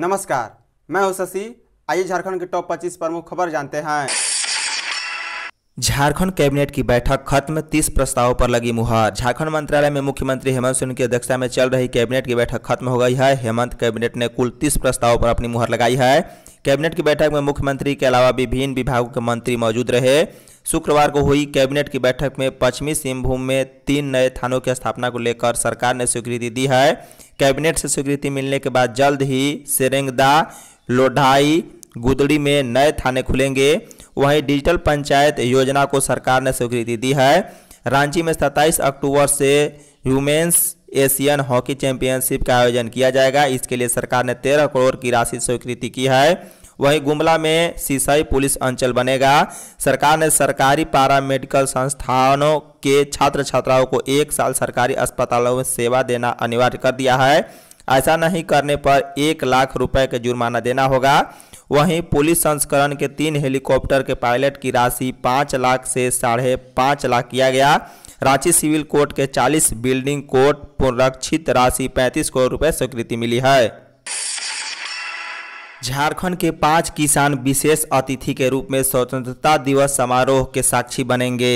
नमस्कार मैं हूं शशि आइए झारखंड के टॉप 25 प्रमुख खबर जानते हैं झारखंड कैबिनेट की बैठक खत्म 30 प्रस्तावों पर लगी मुहर झारखंड मंत्रालय में मुख्यमंत्री हेमंत सोरेन की अध्यक्षता में चल रही कैबिनेट की बैठक खत्म हो गई है हेमंत कैबिनेट ने कुल 30 प्रस्तावों पर अपनी मुहर लगाई है कैबिनेट की बैठक में मुख्यमंत्री के अलावा विभिन्न विभागों के मंत्री मौजूद रहे शुक्रवार को हुई कैबिनेट की बैठक में पश्चिमी सिंहभूम में तीन नए थानों की स्थापना को लेकर सरकार ने स्वीकृति दी है कैबिनेट से स्वीकृति मिलने के बाद जल्द ही सेरेंगदा लोढ़ाई गुदड़ी में नए थाने खुलेंगे वहीं डिजिटल पंचायत योजना को सरकार ने स्वीकृति दी है रांची में 27 अक्टूबर से ह्यूमेंस एशियन हॉकी चैंपियनशिप का आयोजन किया जाएगा इसके लिए सरकार ने 13 करोड़ की राशि स्वीकृति की है वहीं गुमला में सीसाई पुलिस अंचल बनेगा सरकार ने सरकारी पारा मेडिकल संस्थानों के छात्र छात्राओं को एक साल सरकारी अस्पतालों में सेवा देना अनिवार्य कर दिया है ऐसा नहीं करने पर एक लाख रुपए का जुर्माना देना होगा वहीं पुलिस संस्करण के तीन हेलीकॉप्टर के पायलट की राशि पाँच लाख से साढ़े पाँच लाख किया गया रांची सिविल कोर्ट के 40 बिल्डिंग कोर्ट पुनरक्षित राशि पैंतीस करोड़ रुपए स्वीकृति मिली है झारखंड के पांच किसान विशेष अतिथि के रूप में स्वतंत्रता दिवस समारोह के साक्षी बनेंगे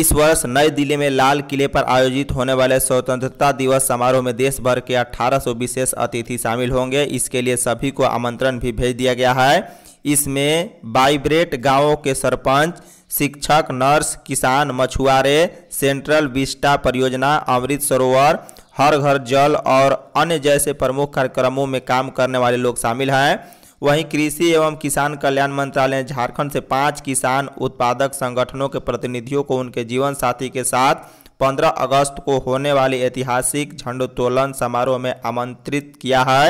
इस वर्ष नई दिल्ली में लाल किले पर आयोजित होने वाले स्वतंत्रता दिवस समारोह में देश भर के 1800 विशेष अतिथि शामिल होंगे इसके लिए सभी को आमंत्रण भी भेज दिया गया है इसमें बाइब्रेट गांवों के सरपंच शिक्षक नर्स किसान मछुआरे सेंट्रल विस्टा परियोजना अमृत सरोवर हर घर जल और अन्य जैसे प्रमुख कार्यक्रमों में काम करने वाले लोग शामिल हैं वहीं कृषि एवं किसान कल्याण मंत्रालय ने झारखंड से पाँच किसान उत्पादक संगठनों के प्रतिनिधियों को उनके जीवन साथी के साथ 15 अगस्त को होने वाले ऐतिहासिक झंडोत्तोलन समारोह में आमंत्रित किया है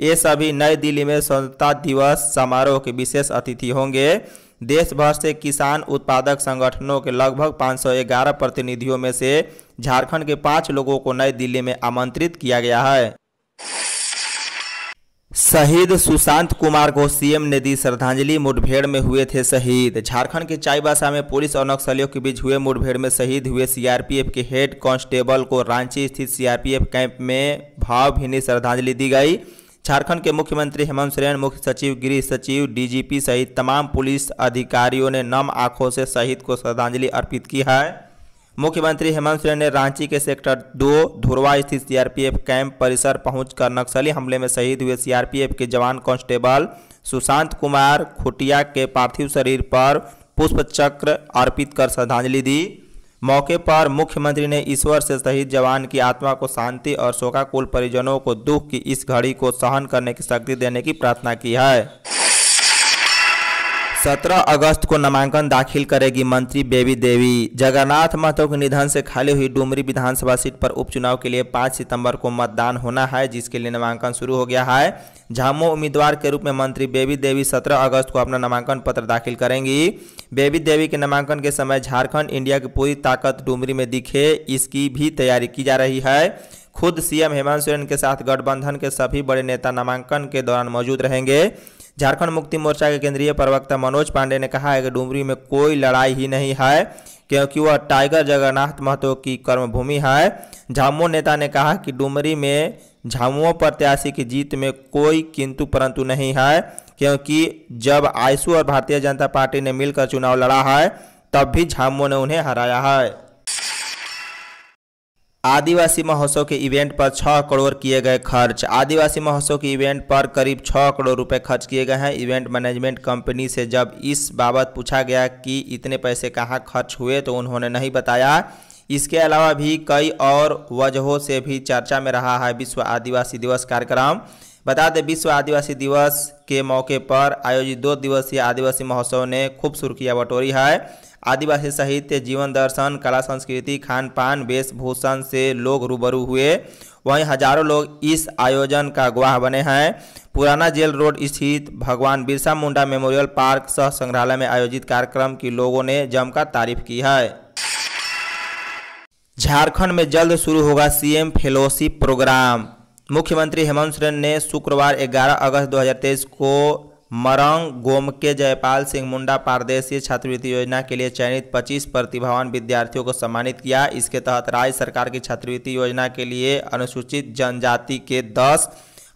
ये सभी नई दिल्ली में स्वतंत्रता दिवस समारोह के विशेष अतिथि होंगे देश भर से किसान उत्पादक संगठनों के लगभग 511 प्रतिनिधियों में से झारखंड के पाँच लोगों को नई दिल्ली में आमंत्रित किया गया है शहीद सुशांत कुमार को सीएम ने दी श्रद्धांजलि मुठभेड़ में हुए थे शहीद झारखंड के चाईबासा में पुलिस और नक्सलियों के बीच हुए मुठभेड़ में शहीद हुए सीआरपीएफ के हेड कांस्टेबल को रांची स्थित सीआरपीएफ कैंप में भावभीनी श्रद्धांजलि दी गई झारखंड के मुख्यमंत्री हेमंत सोरेन मुख्य सचिव गृह सचिव डीजीपी सहित तमाम पुलिस अधिकारियों ने नम आंखों से शहीद को श्रद्धांजलि अर्पित की है मुख्यमंत्री हेमंत सोरेन ने रांची के सेक्टर दो धुरवा स्थित सीआरपीएफ कैंप परिसर पहुंचकर नक्सली हमले में शहीद हुए सीआरपीएफ के जवान कांस्टेबल सुशांत कुमार खुटिया के पार्थिव शरीर पर पुष्प चक्र अर्पित कर श्रद्धांजलि दी मौके पर मुख्यमंत्री ने ईश्वर से शहीद जवान की आत्मा को शांति और शोकाकुल परिजनों को दुख की इस घड़ी को सहन करने की शक्ति देने की प्रार्थना की है सत्रह अगस्त को नामांकन दाखिल करेगी मंत्री बेबी देवी जगन्नाथ महतो के निधन से खाली हुई डुमरी विधानसभा सीट पर उपचुनाव के लिए 5 सितंबर को मतदान होना है जिसके लिए नामांकन शुरू हो गया है झामो उम्मीदवार के रूप में मंत्री बेबी देवी 17 अगस्त को अपना नामांकन पत्र दाखिल करेंगी बेबी देवी के नामांकन के समय झारखंड इंडिया की पूरी ताकत डुमरी में दिखे इसकी भी तैयारी की जा रही है खुद सीएम हेमंत सोरेन के साथ गठबंधन के सभी बड़े नेता नामांकन के दौरान मौजूद रहेंगे झारखंड मुक्ति मोर्चा के केंद्रीय प्रवक्ता मनोज पांडे ने कहा है कि डुमरी में कोई लड़ाई ही नहीं है क्योंकि वह टाइगर जगन्नाथ महतो की कर्मभूमि है झामुओ नेता ने कहा कि डुमरी में झामुओं प्रत्याशी की जीत में कोई किंतु परंतु नहीं है क्योंकि जब आयसू और भारतीय जनता पार्टी ने मिलकर चुनाव लड़ा है तब भी झामुओं ने उन्हें हराया है आदिवासी महोत्सव के इवेंट पर 6 करोड़ किए गए खर्च आदिवासी महोत्सव के इवेंट पर करीब 6 करोड़ रुपए खर्च किए गए हैं इवेंट मैनेजमेंट कंपनी से जब इस बाबत पूछा गया कि इतने पैसे कहाँ खर्च हुए तो उन्होंने नहीं बताया इसके अलावा भी कई और वजहों से भी चर्चा में रहा है विश्व आदिवासी दिवस कार्यक्रम बता दें विश्व आदिवासी दिवस के मौके पर आयोजित दो दिवसीय आदिवासी महोत्सव ने खूब सुर्खियाँ बटोरी है आदिवासी साहित्य जीवन दर्शन कला संस्कृति खान पान वेशभूषण से लोग रूबरू हुए वहीं हजारों लोग इस आयोजन का गवाह बने हैं पुराना जेल रोड स्थित भगवान बिरसा मुंडा मेमोरियल पार्क सह संग्रहालय में आयोजित कार्यक्रम की लोगों ने जमकर तारीफ की है झारखंड में जल्द शुरू होगा सीएम फेलोशिप प्रोग्राम मुख्यमंत्री हेमंत सोरेन ने शुक्रवार 11 अगस्त 2023 को मरंग के जयपाल सिंह मुंडा पारदेशीय छात्रवृत्ति योजना के लिए चयनित 25 प्रतिभावान विद्यार्थियों को सम्मानित किया इसके तहत राज्य सरकार की छात्रवृत्ति योजना के लिए अनुसूचित जनजाति के 10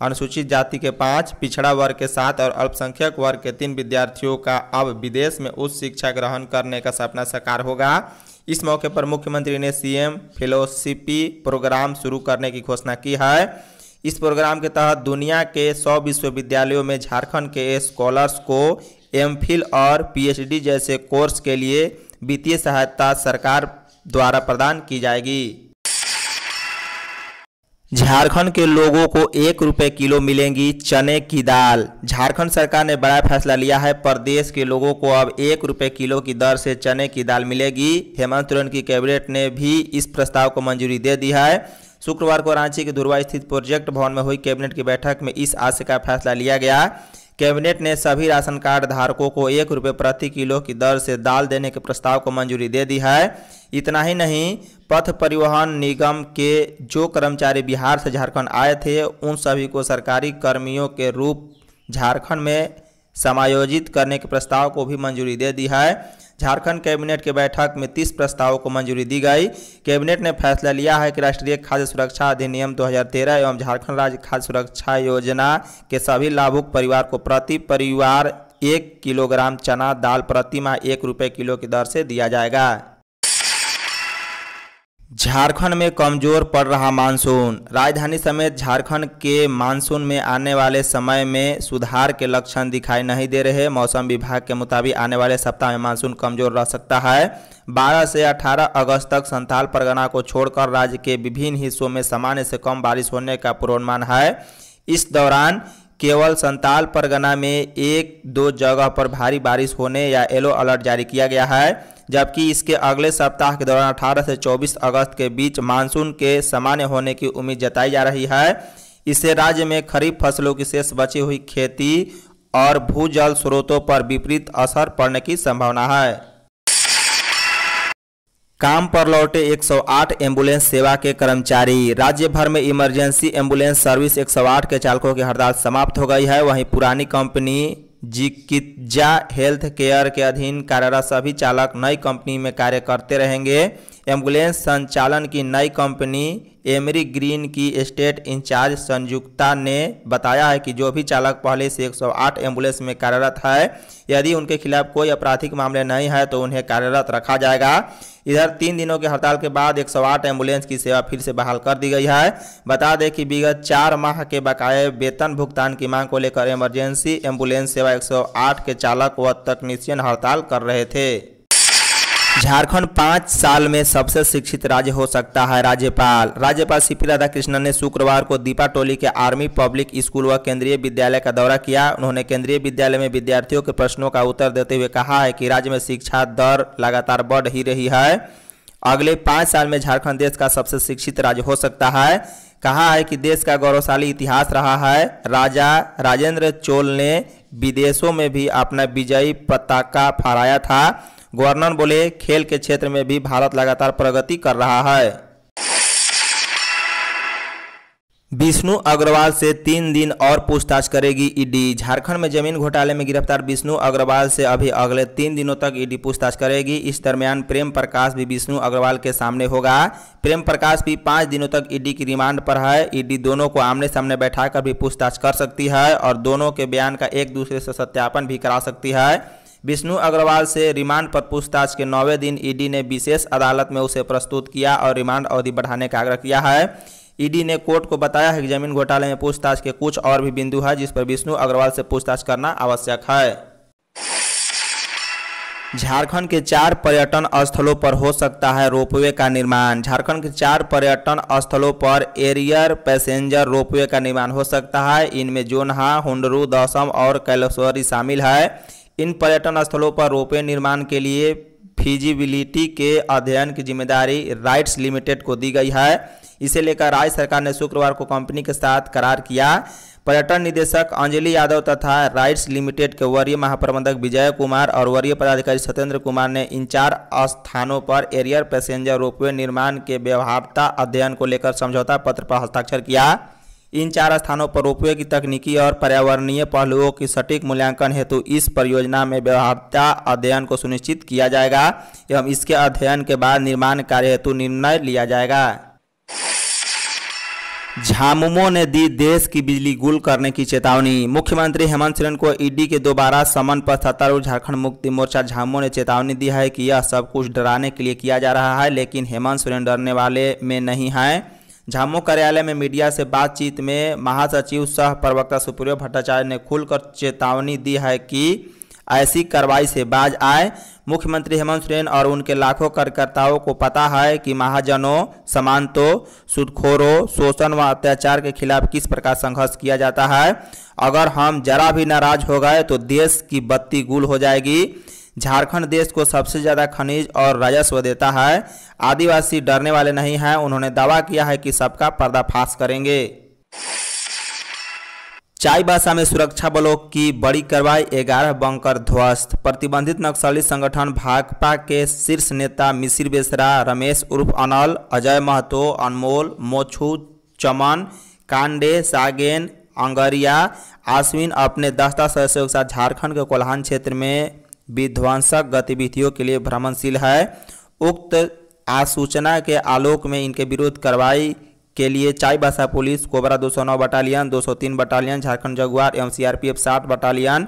अनुसूचित जाति के पाँच पिछड़ा वर्ग के सात और अल्पसंख्यक वर्ग के तीन विद्यार्थियों का अब विदेश में उच्च शिक्षा ग्रहण करने का सपना साकार होगा इस मौके पर मुख्यमंत्री ने सी फेलोशिपी प्रोग्राम शुरू करने की घोषणा की है इस प्रोग्राम के तहत दुनिया के सौ विश्वविद्यालयों में झारखंड के स्कॉलर्स को एमफिल और पीएचडी जैसे कोर्स के लिए वित्तीय सहायता सरकार द्वारा प्रदान की जाएगी झारखंड के लोगों को एक रुपये किलो मिलेंगी चने की दाल झारखंड सरकार ने बड़ा फैसला लिया है प्रदेश के लोगों को अब एक रुपये किलो की दर से चने की दाल मिलेगी हेमंत सोरेन की कैबिनेट ने भी इस प्रस्ताव को मंजूरी दे दी है शुक्रवार को रांची के दुर्वा स्थित प्रोजेक्ट भवन में हुई कैबिनेट की बैठक में इस आशय का फैसला लिया गया कैबिनेट ने सभी राशन कार्ड धारकों को एक रुपये प्रति किलो की दर से दाल देने के प्रस्ताव को मंजूरी दे दी है इतना ही नहीं पथ परिवहन निगम के जो कर्मचारी बिहार से झारखंड आए थे उन सभी को सरकारी कर्मियों के रूप झारखंड में समायोजित करने के प्रस्ताव को भी मंजूरी दे दी है झारखंड कैबिनेट की बैठक में 30 प्रस्तावों को मंजूरी दी गई कैबिनेट ने फैसला लिया है कि राष्ट्रीय खाद्य सुरक्षा अधिनियम 2013 एवं झारखंड राज्य खाद्य सुरक्षा योजना के सभी लाभुक परिवार को प्रति परिवार एक किलोग्राम चना दाल प्रति माह एक रुपये किलो की दर से दिया जाएगा झारखंड में कमजोर पड़ रहा मानसून राजधानी समेत झारखंड के मानसून में आने वाले समय में सुधार के लक्षण दिखाई नहीं दे रहे मौसम विभाग के मुताबिक आने वाले सप्ताह में मानसून कमजोर रह सकता है 12 से 18 अगस्त तक संथाल परगना को छोड़कर राज्य के विभिन्न हिस्सों में सामान्य से कम बारिश होने का पूर्वानुमान है इस दौरान केवल संताल परगना में एक दो जगह पर भारी बारिश होने या येलो अलर्ट जारी किया गया है जबकि इसके अगले सप्ताह के दौरान 18 से 24 अगस्त के बीच मानसून के सामान्य होने की उम्मीद जताई जा रही है इससे राज्य में खरीफ फसलों की शेष बची हुई खेती और भूजल स्रोतों पर विपरीत असर पड़ने की संभावना है काम पर लौटे 108 एम्बुलेंस सेवा के कर्मचारी राज्य भर में इमरजेंसी एम्बुलेंस सर्विस 108 के चालकों की हड़ताल समाप्त हो गई है वहीं पुरानी कंपनी जिकित्जा हेल्थ केयर के अधीन कार्यरत सभी चालक नई कंपनी में कार्य करते रहेंगे एम्बुलेंस संचालन की नई कंपनी एमरी ग्रीन की स्टेट इंचार्ज संयुक्ता ने बताया है कि जो भी चालक पहले से 108 एम्बुलेंस में कार्यरत है यदि उनके खिलाफ कोई आपराधिक मामले नहीं है तो उन्हें कार्यरत रखा जाएगा इधर तीन दिनों के हड़ताल के बाद 108 एम्बुलेंस की सेवा फिर से बहाल कर दी गई है बता दें कि विगत चार माह के बकाए वेतन भुगतान की मांग को लेकर इमरजेंसी एम्बुलेंस सेवा एक के चालक व तकनीशियन हड़ताल कर रहे थे झारखंड पाँच साल में सबसे शिक्षित राज्य हो सकता है राज्यपाल राज्यपाल सी पी राधाकृष्णन ने शुक्रवार को दीपा टोली के आर्मी पब्लिक स्कूल व केंद्रीय विद्यालय का दौरा किया उन्होंने केंद्रीय विद्यालय में विद्यार्थियों के प्रश्नों का उत्तर देते हुए कहा है कि राज्य में शिक्षा दर लगातार बढ़ ही रही है अगले पाँच साल में झारखंड देश का सबसे शिक्षित राज्य हो सकता है कहा है कि देश का गौरवशाली इतिहास रहा है राजा राजेंद्र चोल ने विदेशों में भी अपना विजयी पताका फहराया था गवर्नर बोले खेल के क्षेत्र में भी भारत लगातार प्रगति कर रहा है विष्णु अग्रवाल से तीन दिन और पूछताछ करेगी ईडी झारखंड में जमीन घोटाले में गिरफ्तार विष्णु अग्रवाल से अभी अगले तीन दिनों तक ईडी पूछताछ करेगी इस दरमियान प्रेम प्रकाश भी विष्णु अग्रवाल के सामने होगा प्रेम प्रकाश भी पाँच दिनों तक ईडी की रिमांड पर है ईडी दोनों को आमने सामने बैठा भी पूछताछ कर सकती है और दोनों के बयान का एक दूसरे से सत्यापन भी करा सकती है विष्णु अग्रवाल से रिमांड पर पूछताछ के नौवे दिन ईडी ने विशेष अदालत में उसे प्रस्तुत किया और रिमांड अवधि बढ़ाने का आग्रह किया है ईडी ने कोर्ट को बताया है कि जमीन घोटाले में पूछताछ के कुछ और भी बिंदु है जिस पर विष्णु अग्रवाल से पूछताछ करना आवश्यक है झारखंड के चार पर्यटन स्थलों पर हो सकता है रोपवे का निर्माण झारखंड के चार पर्यटन स्थलों पर एरियर पैसेंजर रोपवे का निर्माण हो सकता है इनमें जोनहा हुडरू दशम और कैलेश्वरी शामिल है इन पर्यटन स्थलों पर रोपवे निर्माण के लिए फिजिबिलिटी के अध्ययन की जिम्मेदारी राइट्स लिमिटेड को दी गई है इसे लेकर राज्य सरकार ने शुक्रवार को कंपनी के साथ करार किया पर्यटन निदेशक अंजलि यादव तथा राइट्स लिमिटेड के वरीय महाप्रबंधक विजय कुमार और वरीय पदाधिकारी सत्येंद्र कुमार ने इन चार स्थानों पर एरियर पैसेंजर रोपवे निर्माण के व्यवहारता अध्ययन को लेकर समझौता पत्र पर हस्ताक्षर किया इन चार स्थानों पर रोपवे की तकनीकी और पर्यावरणीय पहलुओं की सटीक मूल्यांकन हेतु इस परियोजना में व्यवहारता अध्ययन को सुनिश्चित किया जाएगा एवं इसके अध्ययन के बाद निर्माण कार्य हेतु निर्णय लिया जाएगा झामुमो ने दी देश की बिजली गुल करने की चेतावनी मुख्यमंत्री हेमंत सोरेन को ईडी के दोबारा समन पर सत्तारूढ़ झारखंड मुक्ति मोर्चा झामुमो ने चेतावनी दी है कि यह सब कुछ डराने के लिए किया जा रहा है लेकिन हेमंत सोरेन डरने वाले में नहीं हैं झामो कार्यालय में मीडिया से बातचीत में महासचिव सह प्रवक्ता सुप्रियो भट्टाचार्य ने खुलकर चेतावनी दी है कि ऐसी कार्रवाई से बाज आए मुख्यमंत्री हेमंत सोरेन और उनके लाखों कार्यकर्ताओं को पता है कि महाजनों समानतों सुदखोरों शोषण व अत्याचार के खिलाफ किस प्रकार संघर्ष किया जाता है अगर हम जरा भी नाराज हो गए तो देश की बत्ती गुल हो जाएगी झारखंड देश को सबसे ज़्यादा खनिज और राजस्व देता है आदिवासी डरने वाले नहीं हैं उन्होंने दावा किया है कि सबका पर्दाफाश करेंगे चाईबासा में सुरक्षा बलों की बड़ी कार्रवाई ग्यारह बंकर ध्वस्त प्रतिबंधित नक्सली संगठन भाकपा के शीर्ष नेता मिसिर बेसरा रमेश उर्फ अनल अजय महतो अनमोल मोछू चमन कांडे सागेन अंगरिया आश्विन अपने दस्ता सदस्यों के साथ झारखंड के कोल्हान क्षेत्र में विध्वंसक गतिविधियों के लिए भ्रमणशील है उक्त आसूचना के आलोक में इनके विरुद्ध कार्रवाई के लिए Chaibasa police cobra 209 battalion 203 battalion Jharkhand jaguar एवं सीआरपीएफ 60 बटालियन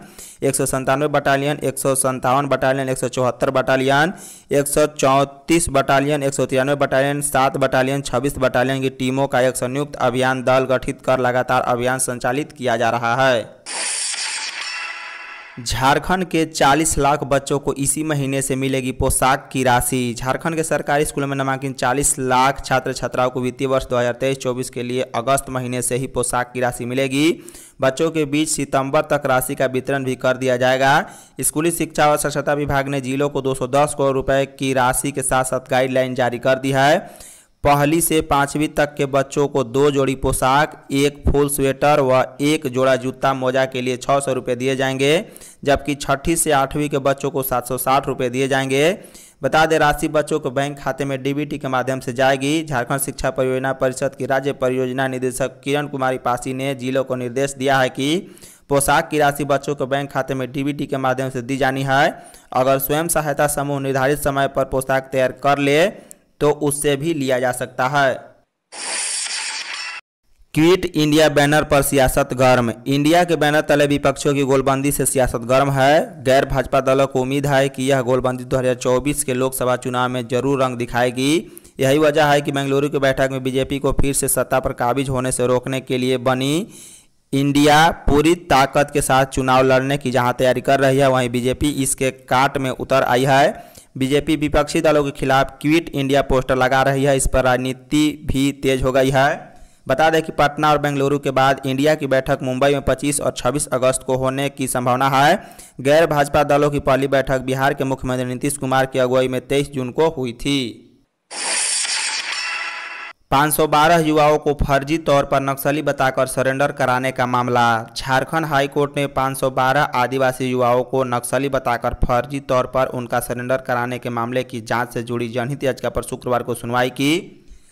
एक सौ संतानवे बटालियन एक सौ संतावन बटालियन एक सौ चौहत्तर बटालियन एक सौ चौंतीस बटालियन एक सौ तिरानवे बटालियन सात बटालियन छब्बीस बटालियन की टीमों का एक संयुक्त अभियान दल गठित कर लगातार अभियान संचालित किया जा रहा है झारखंड के 40 लाख बच्चों को इसी महीने से मिलेगी पोशाक की राशि झारखंड के सरकारी स्कूलों में नामांकन 40 लाख छात्र छात्राओं को वित्तीय वर्ष 2023-24 के लिए अगस्त महीने से ही पोशाक की राशि मिलेगी बच्चों के बीच सितंबर तक राशि का वितरण भी कर दिया जाएगा स्कूली शिक्षा और स्वच्छता विभाग ने जिलों को दो करोड़ रुपये की राशि के साथ साथ गाइडलाइन जारी कर दी है पहली से पाँचवीं तक के बच्चों को दो जोड़ी पोशाक एक फुल स्वेटर व एक जोड़ा जूता मोजा के लिए छः सौ रुपये दिए जाएंगे जबकि छठी से आठवीं के बच्चों को सात सौ साठ रुपये दिए जाएंगे बता दें राशि बच्चों को बैंक खाते में डीबीटी के माध्यम से जाएगी झारखंड शिक्षा परियोजना परिषद की राज्य परियोजना निदेशक किरण कुमारी पासी ने जिलों को निर्देश दिया है कि पोशाक की राशि बच्चों को बैंक खाते में डीबीटी के माध्यम से दी जानी है अगर स्वयं सहायता समूह निर्धारित समय पर पोशाक तैयार कर ले तो उससे भी लिया जा सकता है क्विट इंडिया बैनर पर सियासत गर्म इंडिया के बैनर तले विपक्षों की गोलबंदी से सियासत गर्म है गैर भाजपा दलों को उम्मीद है कि यह गोलबंदी 2024 के लोकसभा चुनाव में जरूर रंग दिखाएगी यही वजह है कि बेंगलुरु की बैठक में बीजेपी को फिर से सत्ता पर काबिज होने से रोकने के लिए बनी इंडिया पूरी ताकत के साथ चुनाव लड़ने की जहां तैयारी कर रही है वहीं बीजेपी इसके काट में उतर आई है बीजेपी विपक्षी दलों के खिलाफ क्विट इंडिया पोस्टर लगा रही है इस पर राजनीति भी तेज हो गई है बता दें कि पटना और बेंगलुरु के बाद इंडिया की बैठक मुंबई में 25 और 26 अगस्त को होने की संभावना है गैर भाजपा दलों की पहली बैठक बिहार के मुख्यमंत्री नीतीश कुमार की अगुवाई में 23 जून को हुई थी 512 युवाओं को फर्जी तौर पर नक्सली बताकर सरेंडर कराने का मामला झारखंड हाईकोर्ट ने 512 आदिवासी युवाओं को नक्सली बताकर फर्जी तौर पर उनका सरेंडर कराने के मामले की जांच से जुड़ी जनहित याचिका पर शुक्रवार को सुनवाई की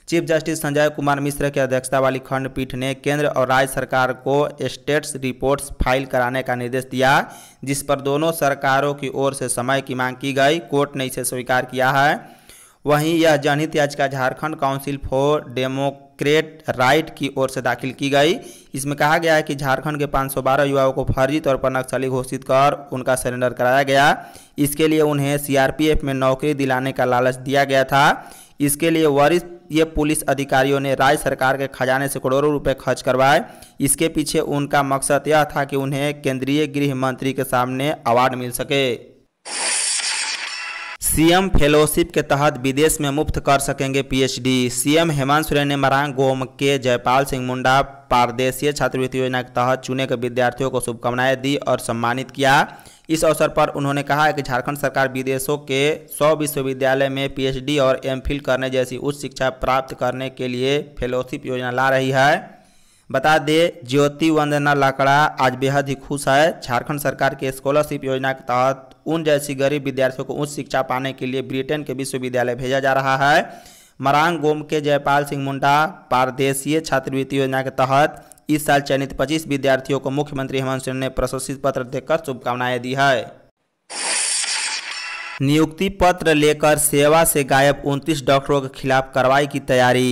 चीफ जस्टिस संजय कुमार मिश्र की अध्यक्षता वाली खंडपीठ ने केंद्र और राज्य सरकार को स्टेट्स रिपोर्ट्स फाइल कराने का निर्देश दिया जिस पर दोनों सरकारों की ओर से समय की मांग की गई कोर्ट ने इसे स्वीकार किया है वहीं यह जनहित याचिका Jharkhand council for democrat right की ओर से दाखिल की गई इसमें कहा गया है कि झारखंड के 512 युवाओं को फर्जी तौर पर नक्सली घोषित कर उनका सरेंडर कराया गया इसके लिए उन्हें सीआरपीएफ में नौकरी दिलाने का लालच दिया गया था इसके लिए वरिष्ठ ये पुलिस अधिकारियों ने राज्य सरकार के खजाने से करोड़ों रुपए खर्च करवाए इसके पीछे उनका मकसद यह था कि उन्हें केंद्रीय गृह मंत्री के सामने अवार्ड मिल सके सीएम फेलोशिप के तहत विदेश में मुफ्त कर सकेंगे पीएचडी सीएम हेमंत सोरेन ने मरांग गोम के जयपाल सिंह मुंडा पारदेशीय छात्रवृत्ति योजना के तहत चुने गए विद्यार्थियों को शुभकामनाएं दी और सम्मानित किया इस अवसर पर उन्होंने कहा कि झारखंड सरकार विदेशों के 100 विश्वविद्यालय में पीएचडी और एमफिल करने जैसी उच्च शिक्षा प्राप्त करने के लिए फेलोशिप योजना ला रही है बता दें ज्योति वंदना लाकड़ा आज बेहद ही खुश है झारखंड सरकार के स्कॉलरशिप योजना के तहत उन जैसी गरीब विद्यार्थियों को उच्च शिक्षा पाने के लिए ब्रिटेन के विश्वविद्यालय भेजा जा रहा है मरांगोम के जयपाल सिंह मुंडा पारदेशीय छात्रवृत्ति योजना के तहत इस साल चयनित 25 विद्यार्थियों को मुख्यमंत्री हेमंत सोरेन ने प्रशंसित पत्र देकर शुभकामनाएं दी है नियुक्ति पत्र लेकर सेवा से गायब 29 डॉक्टरों के खिलाफ कार्रवाई की तैयारी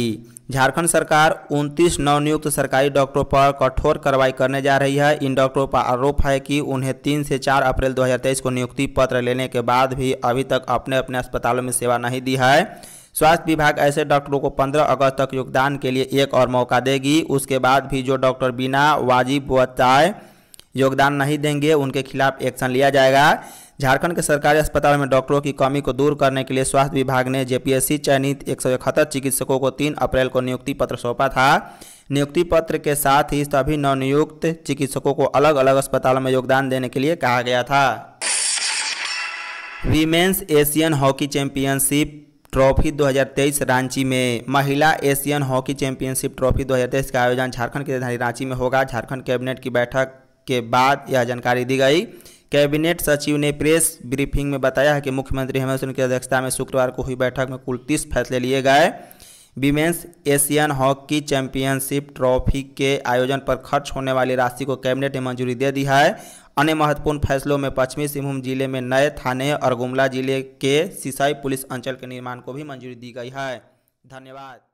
झारखंड सरकार 29 नवनियुक्त सरकारी डॉक्टरों पर कठोर कार्रवाई करने जा रही है इन डॉक्टरों पर आरोप है कि उन्हें तीन से चार अप्रैल 2023 को नियुक्ति पत्र लेने के बाद भी अभी तक अपने अपने अस्पतालों में सेवा नहीं दी है स्वास्थ्य विभाग ऐसे डॉक्टरों को 15 अगस्त तक योगदान के लिए एक और मौका देगी उसके बाद भी जो डॉक्टर बिना वाजिब बताए योगदान नहीं देंगे उनके खिलाफ एक्शन लिया जाएगा झारखंड के सरकारी अस्पताल में डॉक्टरों की कमी को दूर करने के लिए स्वास्थ्य विभाग ने जेपीएससी चयनित एक चिकित्सकों को तीन अप्रैल को नियुक्ति पत्र सौंपा था नियुक्ति पत्र के साथ ही सभी नवनियुक्त चिकित्सकों को अलग अलग अस्पतालों में योगदान देने के लिए कहा गया था women's Asian hockey championship trophy 2023 Ranchi में महिला एशियन हॉकी चैंपियनशिप ट्रॉफी 2023 का आयोजन झारखंड की राजधानी रांची में होगा झारखंड कैबिनेट की बैठक के बाद यह जानकारी दी गई कैबिनेट सचिव ने प्रेस ब्रीफिंग में बताया है कि मुख्यमंत्री हेमंत सोरेन की अध्यक्षता में शुक्रवार को हुई बैठक में कुल तीस फैसले लिए गए women's Asian hockey championship trophy के आयोजन पर खर्च होने वाली राशि को कैबिनेट ने मंजूरी दे दी है अन्य महत्वपूर्ण फैसलों में पश्चिमी सिंहभूम जिले में नए थाने और गुमला जिले के सिसाई पुलिस अंचल के निर्माण को भी मंजूरी दी गई है धन्यवाद